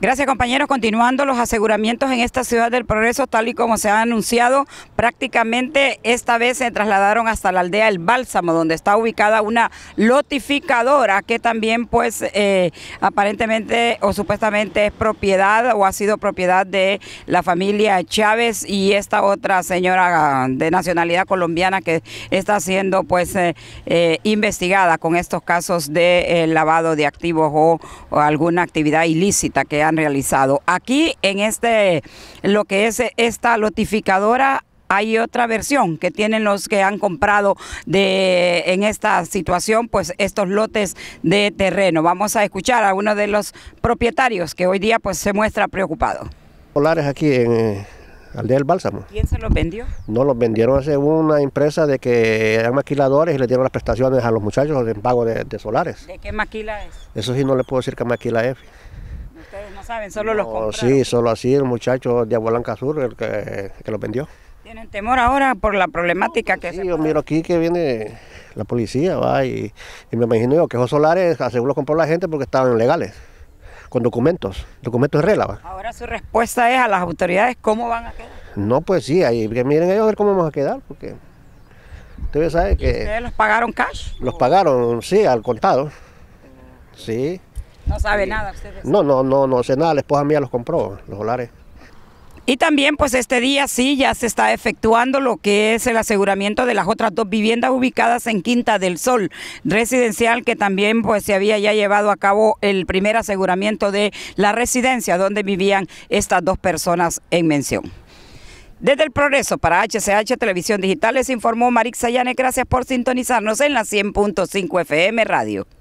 Gracias compañeros, continuando los aseguramientos en esta ciudad del progreso, tal y como se ha anunciado, prácticamente esta vez se trasladaron hasta la aldea El Bálsamo, donde está ubicada una lotificadora que también pues eh, aparentemente o supuestamente es propiedad o ha sido propiedad de la familia Chávez y esta otra señora de nacionalidad colombiana que está siendo pues eh, eh, investigada con estos casos de lavado de activos o alguna actividad ilícita que ha han realizado. Aquí en este, lo que es esta lotificadora, hay otra versión que tienen los que han comprado de en esta situación pues estos lotes de terreno. Vamos a escuchar a uno de los propietarios que hoy día pues se muestra preocupado. solares aquí en eh, Aldea del Bálsamo. ¿Quién se los vendió? No, los vendieron hace una empresa de que eran maquiladores y le dieron las prestaciones a los muchachos en pago de, solares. ¿De qué maquila es? Eso sí no le puedo decir que maquila es saben, solo los Sí, solo así, el muchacho de Abuelanca Sur, el que, que lo vendió. ¿Tienen temor ahora por la problemática que sí, yo miro aquí que viene la policía, va, y, me imagino yo que solares aseguro compró la gente porque estaban legales, con documentos, documentos de regla, Ahora su respuesta es a las autoridades, ¿cómo van a quedar? No, pues sí, ahí, miren ellos a ver cómo vamos a quedar, porque ustedes saben que... ¿Ustedes los pagaron cash? Los pagaron, sí, al contado, sí. No sabe nada No, no, no, no sé nada, la esposa mía los compró, los dólares. Y también pues este día sí ya se está efectuando lo que es el aseguramiento de las otras dos viviendas ubicadas en Quinta del Sol, residencial que también pues se había ya llevado a cabo el primer aseguramiento de la residencia donde vivían estas dos personas en mención. Desde el Progreso para HCH Televisión Digital les informó Marix Sayane. Gracias por sintonizarnos en la 100.5 FM Radio.